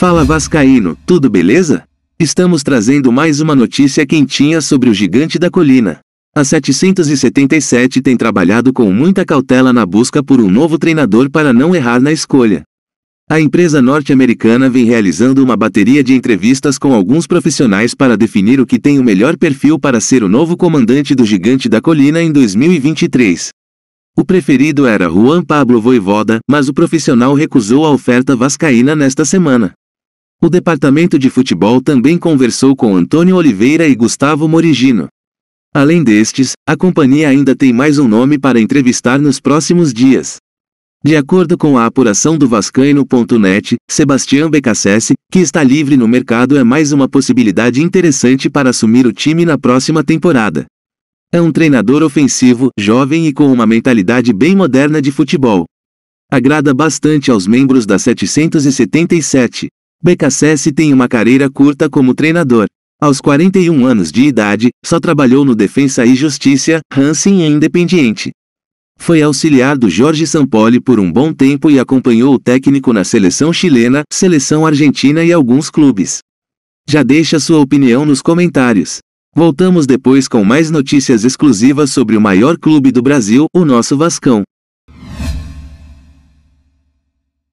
Fala Vascaíno, tudo beleza? Estamos trazendo mais uma notícia quentinha sobre o gigante da colina. A 777 tem trabalhado com muita cautela na busca por um novo treinador para não errar na escolha. A empresa norte-americana vem realizando uma bateria de entrevistas com alguns profissionais para definir o que tem o melhor perfil para ser o novo comandante do Gigante da Colina em 2023. O preferido era Juan Pablo Voivoda, mas o profissional recusou a oferta vascaína nesta semana. O departamento de futebol também conversou com Antônio Oliveira e Gustavo Morigino. Além destes, a companhia ainda tem mais um nome para entrevistar nos próximos dias. De acordo com a apuração do Vascaíno.net, Sebastião Becassese, que está livre no mercado, é mais uma possibilidade interessante para assumir o time na próxima temporada. É um treinador ofensivo, jovem e com uma mentalidade bem moderna de futebol. Agrada bastante aos membros da 777. BKSS tem uma carreira curta como treinador. Aos 41 anos de idade, só trabalhou no Defensa e Justiça, Hansen e Independiente. Foi auxiliar do Jorge Sampoli por um bom tempo e acompanhou o técnico na seleção chilena, seleção argentina e alguns clubes. Já deixa sua opinião nos comentários. Voltamos depois com mais notícias exclusivas sobre o maior clube do Brasil, o nosso Vascão.